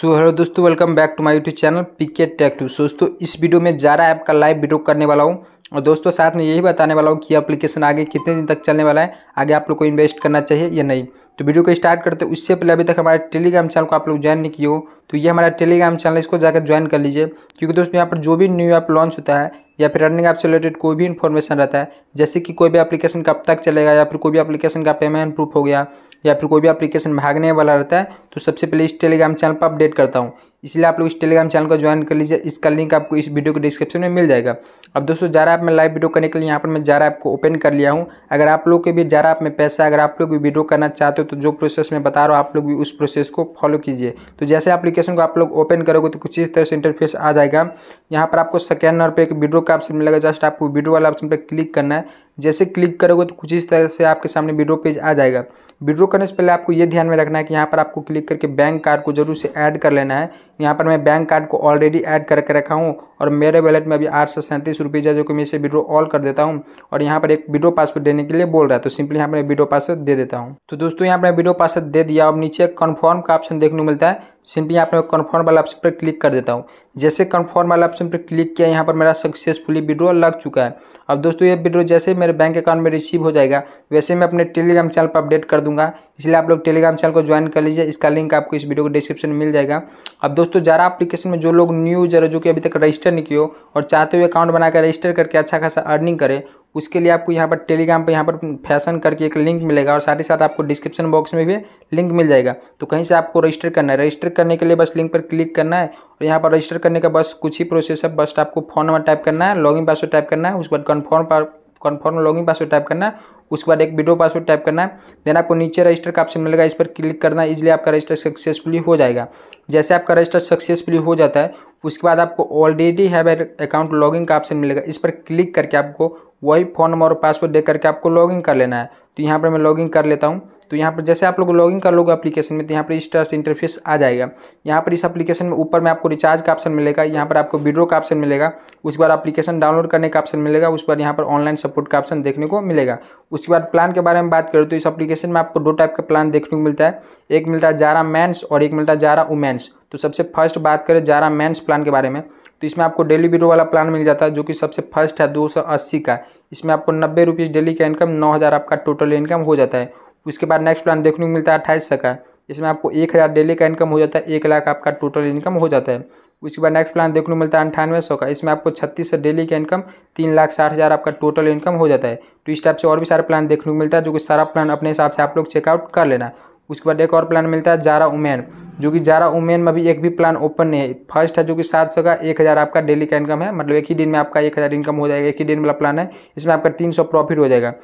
सो hello दोस्तों welcome back to my YouTube channel PK tech two so दोस्तों इस video में जारा ऐप का लाइव वीडियो करने वाला हूँ और दोस्तों साथ में यही बताने वाला हूँ कि एप्लीकेशन आगे कितने दिन तक चलने वाला है आगे आप लोग को इन्वेस्ट करना चाहिए या नहीं तो वीडियो को स्टार्ट करते उससे पहले अभी तक हमारे टेलीग्राम चैनल को आप लोग ज्वाइन नहीं किए हो तो ये हमारा टेलीग्राम चैनल इसको जाकर ज्वाइन कर लीजिए क्योंकि दोस्तों यहाँ पर जो भी न्यू ऐप लॉन्च होता है या फिर अर्निंग ऐप से रिलेटेड कोई भी इन्फॉर्मेशन रहता है जैसे कि कोई भी एप्लीकेशन कब तक चलेगा या फिर कोई भी एप्लीकेशन का पेमेंट प्रूफ हो गया या फिर कोई भी एप्लीकेशन भागने वाला रहता है तो सबसे पहले इस टेलीग्राम चैनल पर अपडेट करता हूँ इसलिए आप लोग इस टेलीग्राम चैनल को ज्वाइन कर लीजिए इसका लिंक आपको इस वीडियो के डिस्क्रिप्शन में मिल जाएगा अब दोस्तों जारा ऐप में लाइव वीडियो करने के लिए यहाँ पर मैं जारा ऐप को ओपन कर लिया हूँ अगर आप लोग के भी जारा ऐप में पैसा अगर आप लोग भी वीडियो करना चाहते हो तो जो प्रोसेस मैं बता रहा हूँ आप लोग भी उस प्रोसेस को फॉलो कीजिए तो जैसे एप्लीकेशन को आप लोग ओपन करोगे तो कुछ इस तरह से इंटरफेस आ जाएगा यहाँ पर आपको सेकेंड नंबर पर एक वीडियो का ऑप्शन मिलेगा जस्ट आपको वीडियो वाला ऑप्शन पर क्लिक करना है जैसे क्लिक करोगे तो कुछ इस तरह से आपके सामने विड्रो पेज आ जाएगा विड्रो करने से पहले आपको ये ध्यान में रखना है कि यहाँ पर आपको क्लिक करके बैंक कार्ड को जरूर से ऐड कर लेना है यहाँ पर मैं बैंक कार्ड को ऑलरेडी ऐड करके रखा हूँ और मेरे वैलेट में अभी आठ सौ सैंतीस रुपये है जो कि मैं इसे विड्रो ऑल कर देता हूँ और यहाँ पर एक विड्रो पासवर्ड देने के लिए बोल रहा है तो सिंपली यहाँ पर मैं विड्रो पासवर्ड दे देता हूँ तो दोस्तों यहाँ पर मैं विड्रो पासवर्ड दे दिया और नीचे कन्फर्म का ऑप्शन देखने को मिलता है सिंपली यहाँ पर मैं कन्फर्म वाला ऑप्शन पर क्लिक कर देता हूँ जैसे कन्फर्म वाला ऑप्शन पर क्लिक किया यहाँ पर मेरा सक्सेसफुली विड्रो लग चुका है अब दोस्तों ये विड्रो जैसे मेरे बैंक अकाउंट में रिसीव हो जाएगा वैसे मैं अपने टेलीग्राम चैनल पर अपडेट कर दूंगा इसलिए आप लोग टेलीग्राम चैनल को ज्वाइन कर लीजिए इसका लिंक आपको इस वीडियो को डिस्क्रिप्शन में मिल जाएगा अब दोस्तों जारा अपलीकेशन में जो लोग न्यू जो कि अभी तक रजिस्टर नहीं किए और चाहते हुए अकाउंट बनाकर रजिस्टर करके अच्छा खासा अर्निंग करें उसके लिए आपको यहाँ पर टेलीग्राम पर यहाँ पर फैशन करके एक लिंक मिलेगा और साथ ही साथ आपको डिस्क्रिप्शन बॉक्स में भी लिंक मिल जाएगा तो कहीं से आपको रजिस्टर करना है रजिस्टर करने के लिए बस लिंक पर क्लिक करना है और यहाँ पर रजिस्टर करने का बस कुछ ही प्रोसेस है बस आपको फ़ोन नंबर टाइप करना है लॉगिन पासवर्ड टाइप करना है उसके बाद confirm confirm login password type करना है उसके बाद एक वीडियो पासवर्ड टाइप करना है देन आपको नीचे रजिस्टर का ऑप्शन मिलेगा इस पर क्लिक करना है इसलिए आपका रजिस्टर सक्सेसफुली हो जाएगा जैसे आपका रजिस्टर सक्सेसफुली हो जाता है उसके बाद आपको ऑलरेडी हैव अकाउंट लॉगिन का ऑप्शन मिलेगा इस पर क्लिक करके आपको वही फ़ोन नंबर और पासवर्ड दे करके आपको लॉगिन कर लेना है तो यहाँ पर मैं लॉगिन कर लेता हूँ तो यहाँ पर जैसे आप लोग लॉग कर लोगे एप्लीकेशन में तो यहाँ पर इस तरह से इंटरफेस आ जाएगा यहाँ पर इस अप्लीकेशन में ऊपर में आपको रिचार्ज का ऑप्शन मिलेगा यहाँ पर आपको विड्रो का ऑप्शन मिलेगा उसके बाद अपलीकेशन डाउनलोड करने का ऑप्शन मिलेगा उसके बाद यहाँ पर ऑनलाइन सपोर्ट का ऑप्शन देखने को मिलेगा उसके बाद प्लान के बारे में बात करें तो इस अपलीकेशन में आपको दो टाइप का प्लान देखने को मिलता है एक मिलता है जारा मैंस और एक मिलता है जारा वुमेंस तो सबसे फर्स्ट बात करें जारा मैंस प्लान के बारे में तो इसमें आपको डेली वीडियो वाला प्लान मिल जाता है जो कि सबसे फर्स्ट है 280 का इसमें आपको नब्बे रुपीज़ डेली का इनकम नौ हज़ार आपका टोटल इनकम हो जाता है उसके बाद नेक्स्ट प्लान देखने को मिलता है अट्ठाईस सौ का इसमें आपको एक हज़ार डेली का इनकम हो जाता है एक लाख आपका टोटल इनकम हो जाता है उसके बाद नेक्स्ट प्लान देखने को मिलता है अंठानवे सौ का इसमें आपको छत्तीस सौ डेली का इनकम तीन लाख साठ हज़ार आपका टोटल इनकम हो जाता है तो इस टाइप से और भी सारे प्लान देखने को मिलता है जो कि सारा प्लान अपने हिसाब से आप लोग चेकआउट कर लेना उसके बाद एक और प्लान मिलता है जारा उमेन जो कि जारा उमेन में भी एक भी प्लान ओपन नहीं है फर्स्ट है जो कि सात सौ का एक हज़ार आपका डेली का इनकम है मतलब एक ही दिन में आपका एक हज़ार इनकम हो जाएगा एक ही दिन वाला प्लान है इसमें आपका तीन सौ प्रॉफिट हो जाएगा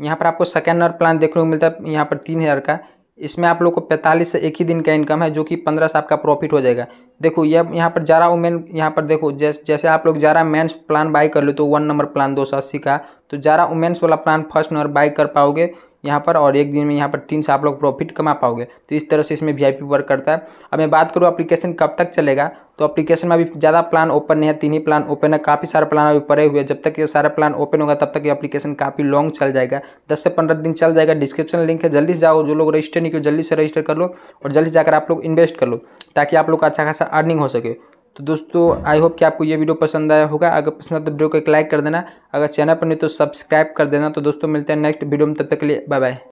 यहाँ पर आपको सेकेंड और प्लान देखने को मिलता है यहाँ पर तीन हज़ार का इसमें आप लोग को पैंतालीस से एक ही दिन का इनकम है जो कि पंद्रह से आपका प्रॉफिट हो जाएगा देखो यह यहाँ पर जारा वुमेन यहाँ पर देखो जैसे जैसे आप लोग जारा मेंस प्लान बाई कर लो तो वन नंबर प्लान दो सौ अस्सी का तो जारा वुमेन्स वाला प्लान फर्स्ट नंबर बाई कर पाओगे यहाँ पर और एक दिन में यहाँ पर तीन से आप लोग प्रॉफिट कमा पाओगे तो इस तरह से इसमें वी वर्क करता है अब मैं बात करूँ अप्लीकेशन कब तक चलेगा तो अप्लीकेशन में अभी ज़्यादा प्लान ओपन नहीं है तीन ही प्लान ओपन है काफ़ी सारे प्लान अभी पड़े हुए जब तक ये सारा प्लान ओपन होगा तब तक ये अपलीकेशन काफ़ी लॉन्ग चल जाएगा दस से पंद्रह दिन चल जाएगा डिस्क्रिप्शन लिंक है जल्दी से जाओ जो लोग रजिस्टर नहीं किया जल्दी से रजिस्टर कर लो और जल्दी जाकर आप लोग इन्वेस्ट कर लो ताकि आप लोग का अच्छा खासा अर्निंग हो सके तो दोस्तों आई होप कि आपको ये वीडियो पसंद आया होगा अगर पसंद आया तो वीडियो को एक लाइक कर देना अगर चैनल पर नहीं तो सब्सक्राइब कर देना तो दोस्तों मिलते हैं नेक्स्ट वीडियो में तब तक के लिए बाय बाय